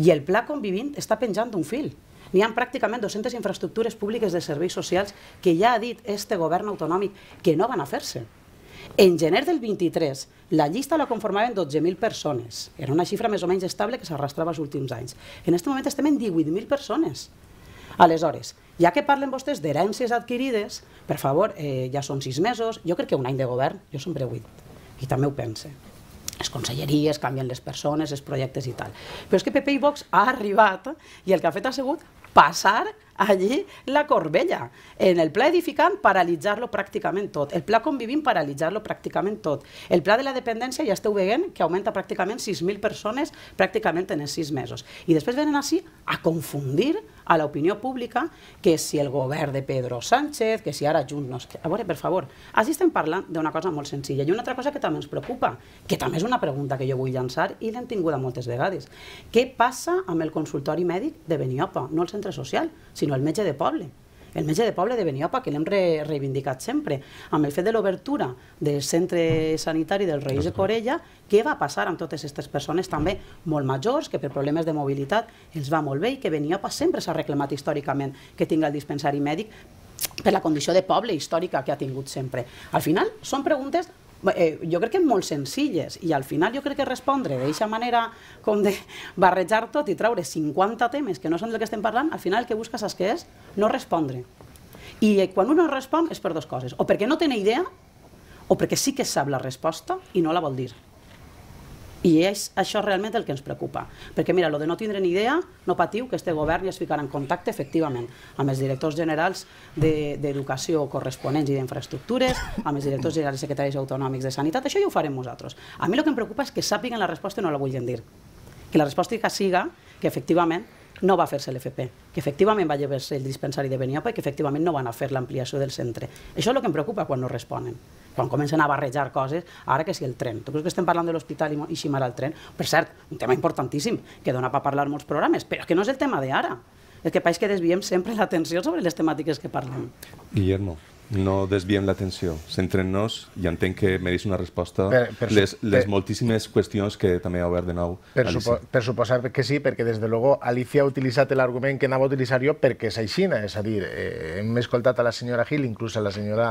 I el pla convivint està penjant d'un fil. N'hi ha pràcticament 200 infraestructures públiques de serveis socials que ja ha dit este govern autonòmic que no van a fer-se. En gener del 23, la llista la conformaven 12.000 persones. Era una xifra més o menys estable que s'arrastrava els últims anys. En aquest moment estem en 18.000 persones. Aleshores, ja que parlen vostès d'herències adquirides, per favor, eh, ja són sis mesos, jo crec que un any de govern, jo sempre vuit, i també ho pense. Les conselleries, canvien les persones, els projectes i tal. Però és que PP i Vox ha arribat i el que ha fet ha sigut passar allí la Corbella, en el pla edificant paralitzar-lo pràcticament tot, el pla convivint paralitzar-lo pràcticament tot, el pla de la dependència ja esteu veient que augmenta pràcticament 6.000 persones pràcticament en els 6 mesos. I després venen així a confundir a l'opinió pública que si el govern de Pedro Sánchez, que si ara Junts no... A veure, per favor, així estem parlant d'una cosa molt senzilla i una altra cosa que també ens preocupa, que també és una pregunta que jo vull llançar i l'hem tinguda moltes vegades. Què passa amb el consultori mèdic de Beniopa, no el centre social? Si sinó el metge de poble el metge de poble de Beniopa, que l'hem re reivindicat sempre, amb el fet de l'obertura del centre sanitari del Reis de Corella, què va passar amb totes aquestes persones també molt majors, que per problemes de mobilitat els va molt bé i que Beniopa sempre s'ha reclamat històricament que tinga el dispensari mèdic per la condició de poble històrica que ha tingut sempre. Al final, són preguntes eh, jo crec que molt senzilles, i al final jo crec que respondre d'aquesta manera com de [laughs] barrejar tot i treure 50 temes que no són del que estem parlant, al final el que busques és que és no respondre. I eh, quan un no respon és per dues coses, o perquè no té idea, o perquè sí que sap la resposta i no la vol dir. I és, això realment el que ens preocupa. Perquè, mira, el de no tindre ni idea, no patiu que este govern ja es ficarà en contacte, efectivament, amb els directors generals d'educació de, corresponents i d'infraestructures, amb els directors generals i secretaris autonòmics de sanitat, això ja ho farem nosaltres. A mi el que em preocupa és que sàpiguen la resposta i no la vulguin dir. Que la resposta que siga que efectivament no va fer-se l'FP, que efectivament va llevar-se el dispensari de Beniapa i que efectivament no van a fer l'ampliació del centre. Això és el que em preocupa quan no responen quan comencen a barrejar coses, ara que si sí, el tren. Tu creus que estem parlant de l'hospital i, així mal el tren? Per cert, un tema importantíssim, que dona per parlar molts programes, però que no és el tema d'ara. El que passa és que desviem sempre l'atenció sobre les temàtiques que parlem. Guillermo no desviem l'atenció, centrem-nos i entenc que mereix una resposta per, per, les, les per, moltíssimes qüestions que també ha obert de nou per, supo, per suposar que sí, perquè des de logo Alicia ha utilitzat l'argument que anava a utilitzar jo perquè és aixina, és a dir, eh, hem escoltat a la senyora Gil, inclús a la senyora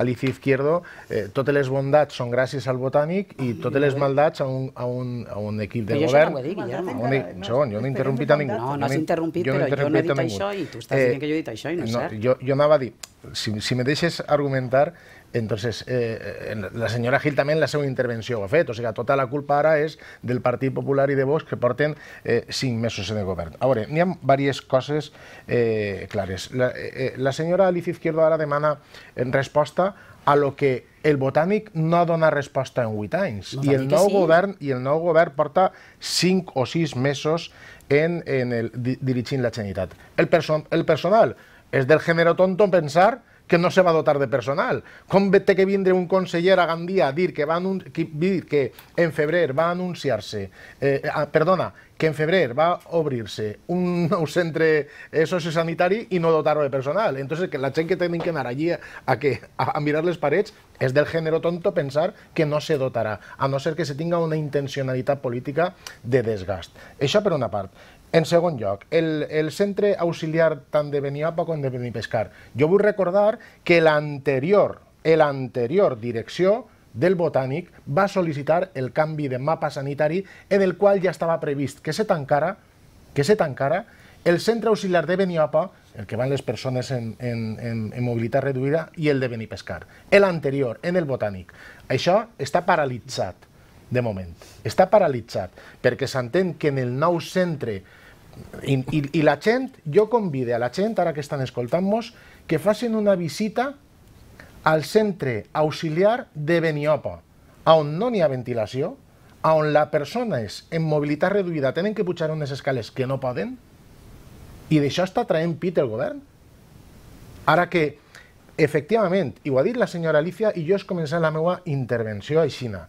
Alicia Izquierdo, eh, totes les bondats són gràcies al botànic i totes les maldats a un, a un, a un equip de govern... E- jo no ho dic, ja. Un, no, jo no he interrompit a ningú. No, no has interrompit, però jo no he dit això i tu estàs dient que jo he dit això i no és eh, no, cert. Jo, jo anava a dir, si, si me deixes deixes argumentar, entonces, eh, eh la senyora Gil també en la seva intervenció ho ha fet, o sigui, tota la culpa ara és del Partit Popular i de Vox que porten eh, cinc mesos en el govern. A veure, n'hi ha diverses coses eh, clares. La, eh, eh la senyora Alicia Izquierdo ara demana en eh, resposta a lo que el botànic no donat resposta en 8 anys. I el, nou sí. govern, I el nou govern porta 5 o 6 mesos en, en el, dirigint la Generalitat. El, person, el personal és del gènere tonto pensar que no se va a dotar de personal. Com té que vindre un conseller a Gandia a dir que, va que, dir que en febrer va anunciar-se, eh, perdona, que en febrer va obrir-se un [laughs] nou centre eh, sociosanitari i no dotar-ho de personal. Entonces, que la gent que tenen que anar allí a, A, a mirar les parets es del gènere tonto pensar que no se dotarà, a no ser que se tinga una intencionalitat política de desgast. Això per una part. En segon lloc, el, el centre auxiliar tant de Beniapa com de Benipescar. Jo vull recordar que l'anterior l'anterior direcció del Botànic va sol·licitar el canvi de mapa sanitari en el qual ja estava previst que se tancara que se tancara el centre auxiliar de Beniapa el que van les persones en, en, en, en mobilitat reduïda, i el de Benipescar. L'anterior, en el botànic. Això està paralitzat, de moment. Està paralitzat, perquè s'entén que en el nou centre i, i, i la gent, jo convide a la gent, ara que estan escoltant-nos, que facin una visita al centre auxiliar de Beniopa, on no n'hi ha ventilació, on la persona és en mobilitat reduïda, tenen que pujar unes escales que no poden, i d'això està traient pit el govern? Ara que, efectivament, i ho ha dit la senyora Alicia, i jo he començat la meva intervenció a Xina.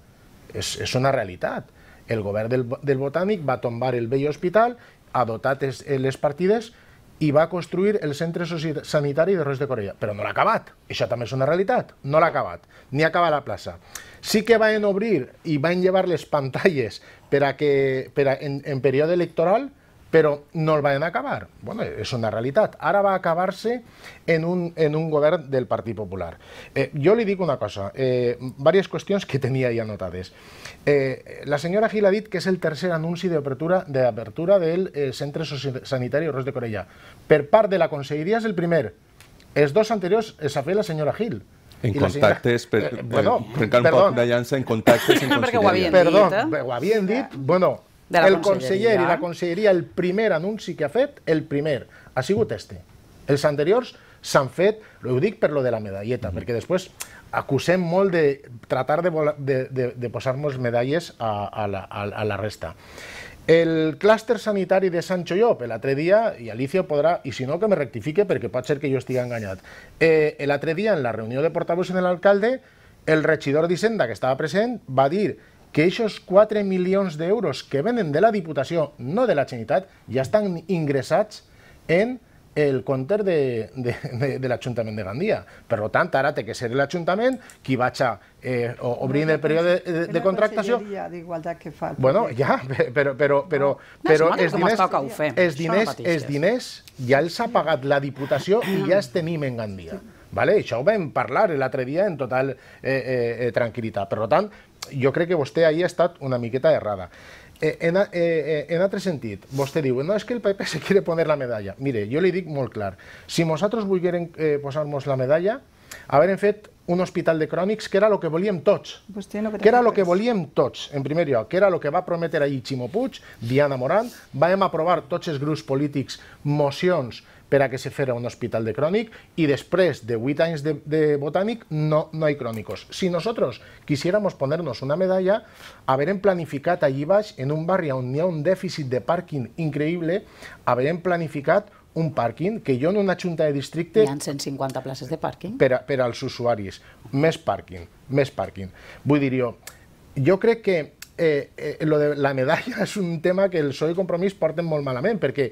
És, és una realitat. El govern del, del Botànic va tombar el vell hospital, ha dotat es, les partides i va construir el centre sanitari de Roig de Corella. Però no l'ha acabat. Això també és una realitat. No l'ha acabat. Ni acaba la plaça. Sí que van obrir i van llevar les pantalles per a que, per a, en, en període electoral Pero no lo van acabar. Bueno, es una realidad. Ahora va a acabarse en, un, en un gobierno del Partido Popular. Eh, le digo una cosa, eh, cuestiones que tenía ahí anotadas. Eh, la señora Gil que es el tercer anuncio de apertura del eh, Centre Sanitario Ros de Corella. Per par de la Consejería es el primer. Es dos anteriores esa eh, fue la señora Gil. En contactes, per, eh, eh, bueno, Perdón. un perdón. de en contactes Perdón. Perdón. Perdón. bueno, el conseller i la conselleria, el primer anunci que ha fet, el primer, ha sigut este. Els anteriors s'han fet, ho dic per lo de la medalleta, mm -hmm. perquè després acusem molt de tratar de, de, de, de posar-nos medalles a, a, la, a la resta. El clúster sanitari de Sancho Llop, l'altre dia, i Alicia podrà, i si no que me rectifique perquè pot ser que jo estigui enganyat, eh, l'altre dia en la reunió de portaveus amb l'alcalde, el regidor d'Hisenda que estava present va dir que aquests 4 milions d'euros que venen de la Diputació, no de la Generalitat, ja estan ingressats en el compte de, de, de, de l'Ajuntament de Gandia. Per tant, ara té que ser l'Ajuntament qui vaig a eh, obrir el període de, de contractació... La d'Igualtat que fa. Bueno, ja, però, però, però, però no, els, diners, els, diners, els diners ja els ha pagat la Diputació i ja els tenim en Gandia. Vale? Això ho vam parlar l'altre dia en total eh, eh, eh tranquil·litat. Per tant, jo crec que vostè ahir ha estat una miqueta errada. Eh, en, eh, eh, en altre sentit, vostè diu, no, és que el PP se quiere poner la medalla. Mire, jo li dic molt clar, si nosaltres volguérem eh, posar-nos la medalla, haurem fet un hospital de crònics que era el que volíem tots. no que era el que volíem tots, en primer lloc, que era el que va prometre ahir Ximo Puig, Diana Morant, vam aprovar tots els grups polítics mocions per a que se fera un hospital de crònic i després de 8 anys de, de botànic no, no ha crònicos. Si nosaltres quisiéramos ponernos una medalla, haberem planificat allí baix, en un barri on hi ha un dèficit de pàrquing increïble, haberem planificat un pàrquing que jo en una junta de districte... Hi ha 150 places de pàrquing. Per, a, per als usuaris. Més pàrquing, més pàrquing. Vull dir jo, jo crec que eh, eh, lo de la medalla és [laughs] un tema que el PSOE i Compromís porten molt malament, perquè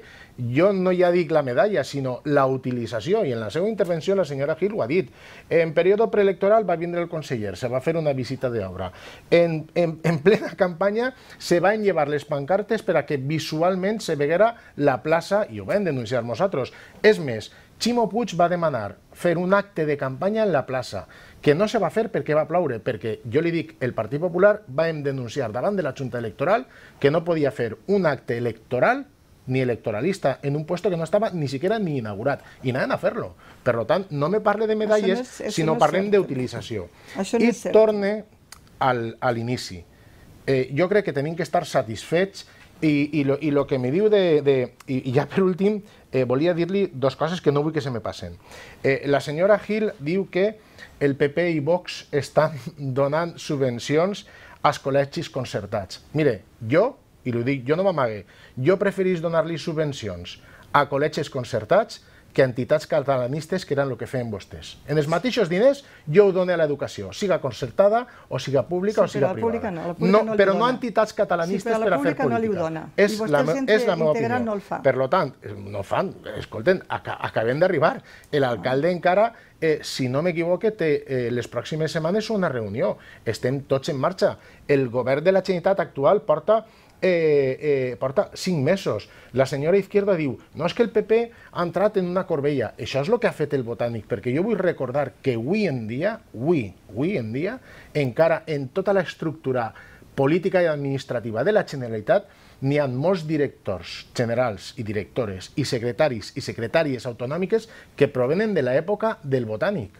jo no ja dic la medalla, sinó la utilització, i en la seva intervenció la senyora Gil ho ha dit. En període preelectoral va vindre el conseller, se va fer una visita d'obra. En, en, en plena campanya se van llevar les pancartes per a que visualment se veguera la plaça, i ho vam denunciar nosaltres. És més, Ximo Puig va demanar fer un acte de campanya en la plaça, que no se va fer perquè va ploure, perquè jo li dic, el Partit Popular va denunciar davant de la Junta Electoral que no podia fer un acte electoral ni electoralista en un puesto que no estava ni siquiera ni inaugurat, i anaven a fer-lo. Per tant, no me parle de medalles, no és, sinó no parlem d'utilització. No I torne al, a l'inici. Eh, jo crec que tenim que estar satisfets i, i, lo, i lo que me diu de... de i, I ja per últim, eh, volia dir-li dos coses que no vull que se me passen. Eh, la senyora Gil diu que el PP i Vox estan [laughs] donant subvencions als col·legis concertats. Mire, jo, i ho dic, jo no m'amague, jo preferís donar-li subvencions a col·legis concertats que entitats catalanistes que eren el que feien vostès. En els mateixos diners jo ho dono a l'educació, siga concertada o siga pública sí, o siga privada. no, no, no però no entitats catalanistes sí, per a fer política. No li ho dona. És, I la, és la meva opinió. No el fa. Per lo tant, eh, no fan, escolten, aca acabem d'arribar. L'alcalde encara eh, si no m'equivoque, eh, les pròximes setmanes una reunió. Estem tots en marxa. El govern de la Generalitat actual porta eh, eh, porta cinc mesos. La senyora Izquierda diu, no és que el PP ha entrat en una corbella. Això és el que ha fet el Botànic, perquè jo vull recordar que avui en dia, avui, avui en dia, encara en tota la estructura política i administrativa de la Generalitat n'hi ha molts directors generals i directores i secretaris i secretàries autonòmiques que provenen de l'època del Botànic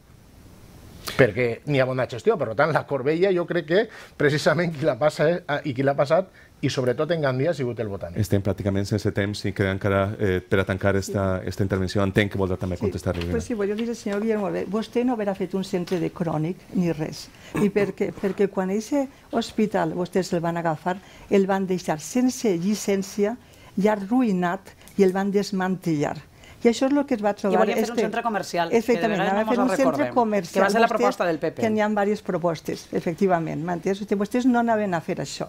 perquè n'hi ha bona gestió, per tant la Corbella jo crec que precisament qui la passa eh, i qui l'ha passat i sobretot en Gandia ha sigut el botànic. Estem pràcticament sense temps i queda encara eh, per a tancar esta, esta intervenció. Entenc que voldrà també contestar-li. Sí, pues sí, voglio dir al senyor Guillermo, vostè no haurà fet un centre de crònic ni res, i perquè, perquè quan aquest hospital vostès el van agafar, el van deixar sense llicència, ja arruïnat i el van desmantellar. I això és el que es va trobar. I volien fer un centre comercial. Efectivament, que de no fer un centre comercial. Que va ser la proposta del PP. Que n'hi ha diverses propostes, efectivament, m'entens? Vostès no anaven a fer això,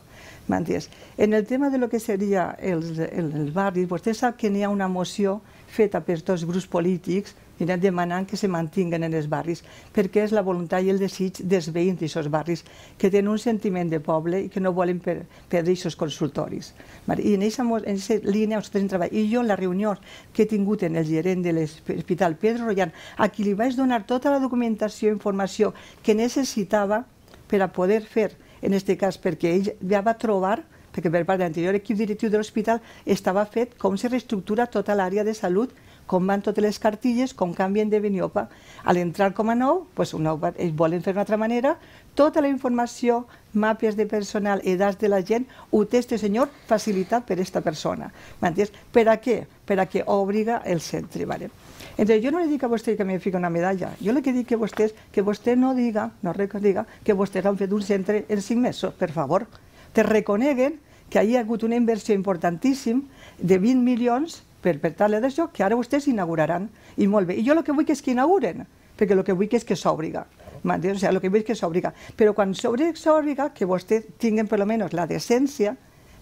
m'entens? En el tema de lo que seria els, el barri, vostè sap que n'hi ha una moció feta per dos grups polítics anirà demanant que se mantinguen en els barris, perquè és la voluntat i el desig dels veïns d'aquests barris, que tenen un sentiment de poble i que no volen perdre aquests consultoris. I en aquesta línia nosaltres hem treballat. I jo, en la reunió que he tingut en el gerent de l'Hospital Pedro Royan, a qui li vaig donar tota la documentació i informació que necessitava per a poder fer, en aquest cas, perquè ell ja va trobar perquè per part de l'anterior equip directiu de l'hospital estava fet com se reestructura tota l'àrea de salut com van totes les cartilles, com canvien de beniopa. A l'entrar com a nou, doncs una, ells volen fer una altra manera, tota la informació, mapes de personal, edats de la gent, ho té este senyor facilitat per aquesta persona. M'entens? Per a què? Per a què obriga el centre. Vale? Entonces, jo no li dic a vostè que me fica una medalla, jo li que dic que vostè, que vostè no diga, no diga, que vostè han fet un centre en cinc mesos, per favor. Te reconeguen que hi ha hagut una inversió importantíssim de 20 milions per, per tal d'això, que ara vostès inauguraran, i molt bé. I jo el que vull que és que inauguren, perquè el que vull que és que s'obriga. O sigui, el que vull que s'obriga. Però quan s'obriga, que vostès tinguin per almenys la decència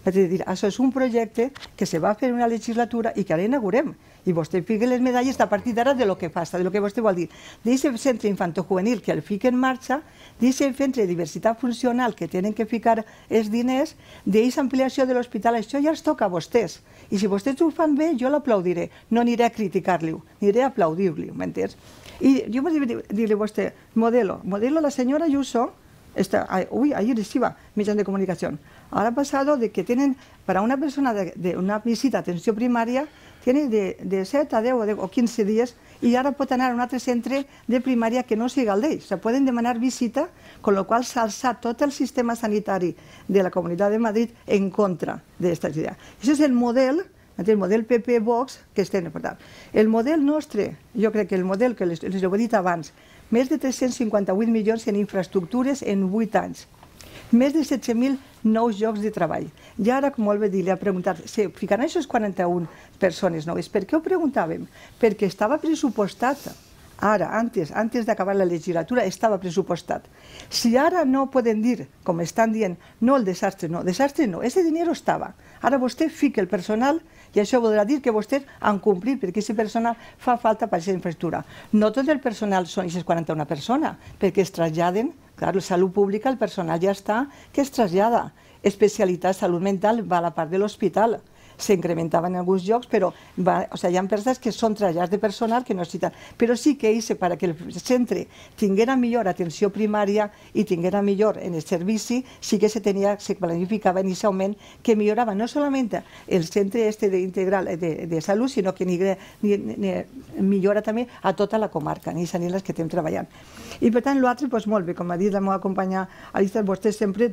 de dir, això és un projecte que se va fer en una legislatura i que ara inaugurem. I vostè fica les medalles a partir d'ara de lo que passa, de lo que vostè vol dir. D'aquest centre infantojuvenil que el fica en marxa, d'aquest centre de diversitat funcional que tenen que ficar els diners, d'aquesta ampliació de l'hospital, això ja els toca a vostès. I si vostès ho fan bé, jo l'aplaudiré. No aniré a criticar-li-ho, aniré a aplaudir-li, m'entens? I jo vaig dir-li a vostè, modelo, modelo la senyora Jusso, Esta, uy, ayer iba, medios de comunicación. Ahora ha pasado de que tienen para una persona de, de una visita a atención primaria tiene de, de 7 a 10 o, 10 o 15 dies i ara pot anar a un altre centre de primària que no sigui el d'ells. Se poden demanar visita, con lo qual salsa tot el sistema sanitari de la Comunitat de Madrid en contra d'aquesta idea. Això és el model el model PP-Vox que estem portant. El model nostre, jo crec que el model que les, les he dit abans, més de 358 milions en infraestructures en 8 anys més de 7.000 nous llocs de treball. I ara, com molt bé dir, li ha preguntat, si ficaran aquestes 41 persones noves, per què ho preguntàvem? Perquè estava pressupostat ara, antes, antes d'acabar la legislatura, estava pressupostat. Si ara no poden dir, com estan dient, no el desastre, no, desastre no, ese dinero estava. Ara vostè fica el personal i això voldrà dir que vostès han complit, perquè aquest personal fa falta per aquesta infraestructura. No tot el personal són aquestes 41 persones, perquè es traslladen, clar, la salut pública, el personal ja està, que es trasllada. Especialitat salut mental va a la part de l'hospital s'incrementava en alguns llocs, però va, o sigui, hi ha empreses que són trasllats de personal que no necessiten. Però sí que hice per a que el centre tinguera millor atenció primària i tinguera millor en el servici, sí que se, tenia, se planificava inicialment que millorava no solament el centre este de integral eh, de, de salut, sinó que ni, ni, ni, millora també a tota la comarca, ni en les que estem treballant. I per tant, l'altre, doncs, molt bé, com ha dit la meva companya Alicia, vostè sempre,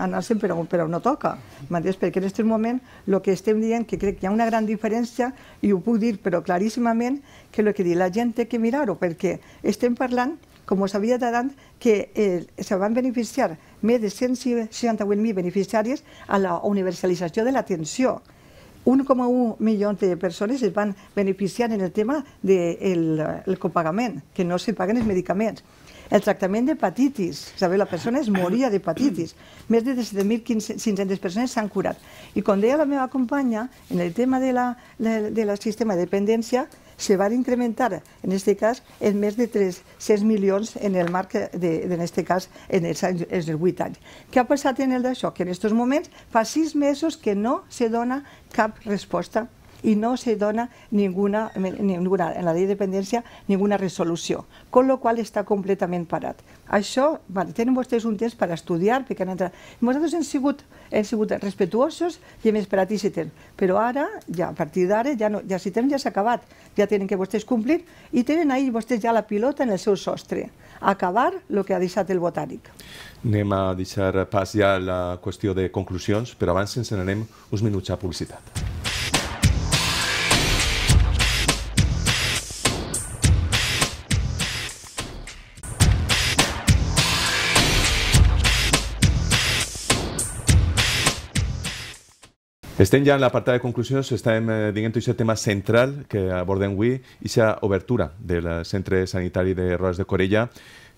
anar sempre per on no toca, m'entens? Perquè en aquest moment el que estem dient dient que crec que hi ha una gran diferència, i ho puc dir però claríssimament, que el que diu la gent té que mirar-ho, perquè estem parlant, com ho havia d'adant, que eh, se van beneficiar més de 168.000 beneficiaris a la universalització de l'atenció. 1,1 milions de persones es van beneficiar en el tema del de el copagament, que no se paguen els medicaments. El tractament d'hepatitis, sabeu, la persona es moria d'hepatitis. Més de 7.500 persones s'han curat. I com deia la meva companya, en el tema de la, de, la sistema de dependència, se van incrementar, en aquest cas, en més de 300 milions en el marc, de, de en aquest cas, en els, anys, en els 8 anys. Què ha passat en el d'això? Que en aquests moments fa 6 mesos que no se dona cap resposta y no se dona ninguna, ninguna en la llei de dependència ninguna resolució, con lo qual està completament parat. Això, vale, tenen vostès un temps per estudiar, perquè han entrat. Nosaltres hem sigut, hem sigut respetuosos i hem esperat i si temps. Però ara, ja a partir d'ara, ja, no, ja si temps ja s'ha acabat, ja tenen que vostès complir i tenen ahir vostès ja la pilota en el seu sostre acabar el que ha deixat el botànic. Anem a deixar pas ja la qüestió de conclusions, però abans ens n'anem uns minuts a publicitat. Estem ja en l'apartat de conclusions, estem eh, dient aquest tema central que abordem avui, i aquesta obertura del centre sanitari de Rodes de Corella.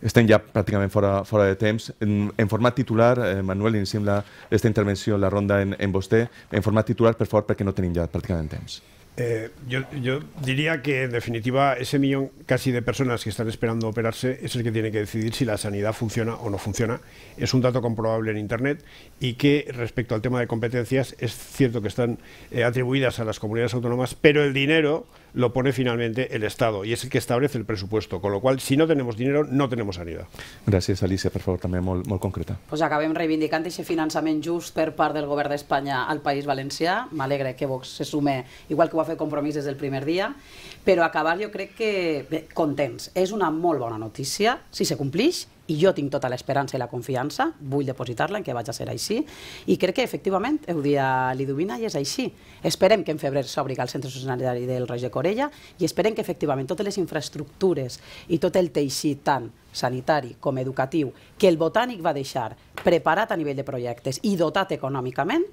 Estem ja pràcticament fora, fora de temps. En, en format titular, eh, Manuel, iniciem aquesta intervenció, la ronda en, en vostè. En format titular, per favor, perquè no tenim ja pràcticament temps. Eh, yo, diría que, en definitiva, ese millón casi de personas que están esperando operarse es el que tiene que decidir si la sanidad funciona o no funciona. Es un dato comprobable en Internet y que, respecto al tema de competencias, es cierto que están eh, atribuidas a las comunidades autónomas, pero el dinero lo pone finalmente el Estado y es el que establece el presupuesto. Con lo cual, si no tenemos dinero, no tenemos sanidad. Gracias Alicia, por favor, también muy concreta. Pues acabem reivindicant ese finançament just per part del de España al País me alegra que Vox se sume, igual que va fer compromís des del primer dia, però a jo crec que bé, contents. És una molt bona notícia, si se complix, i jo tinc tota l'esperança i la confiança, vull depositar-la en que vaig a ser així, i crec que efectivament el dia a l'Idovina i és així. Esperem que en febrer s'obri el Centre Sociosanitari del Roger Corella i esperem que efectivament totes les infraestructures i tot el teixit tant sanitari com educatiu que el botànic va deixar preparat a nivell de projectes i dotat econòmicament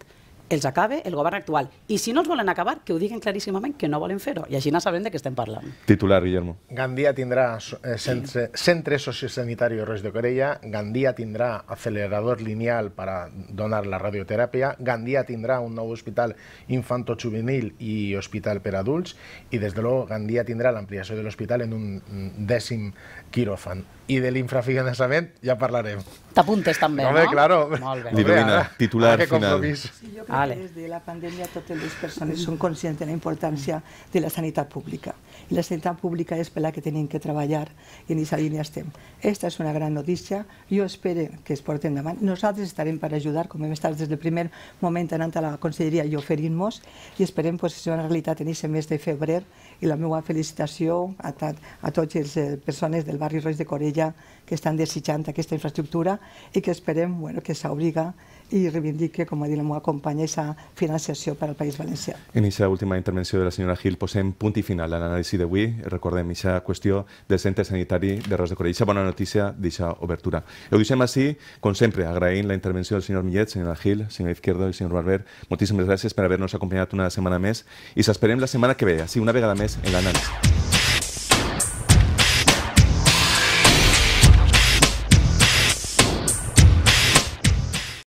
els acabe el govern actual. I si no els volen acabar, que ho diguin claríssimament que no volen fer-ho. I així no sabem de què estem parlant. Titular, Guillermo. Gandia tindrà eh, centre, sociosanitari o Res de Corella, Gandia tindrà acelerador lineal para donar la radioteràpia, Gandia tindrà un nou hospital infanto-juvenil i hospital per adults, i des de luego Gandia tindrà l'ampliació de l'hospital en un mm, dècim quiròfan i de l'infrafinançament ja parlarem. T'apuntes també, Home, no? Claro. Molt bé. Lidovina, titular ah, final. Sí, jo crec vale. que des de la pandèmia totes les persones són conscients de la importància de la sanitat pública. I la sanitat pública és per la que tenim que treballar i en aquesta línia estem. Esta és una gran notícia. Jo espero que es porti endavant. Nosaltres estarem per ajudar, com hem estat des del primer moment anant a la conselleria i oferint-nos i esperem pues, que sigui una realitat en aquest mes de febrer i la meva felicitació a, a tots les eh, persones del barri Roig de Corella ja que estan desitjant aquesta infraestructura i que esperem bueno, que s'obriga i reivindique, com ha dit la meva companya, aquesta financiació per al País Valencià. En aquesta última intervenció de la senyora Gil posem punt i final a l'anàlisi d'avui. Recordem aquesta qüestió del centre sanitari de Ros de Corell. Aquesta bona notícia d'aquesta obertura. Ho deixem així, com sempre, agraint la intervenció del senyor Millet, senyora Gil, senyor Izquierdo i senyor Barber. Moltíssimes gràcies per haver-nos acompanyat una setmana més i s'esperem la setmana que ve, així una vegada més, en l'anàlisi.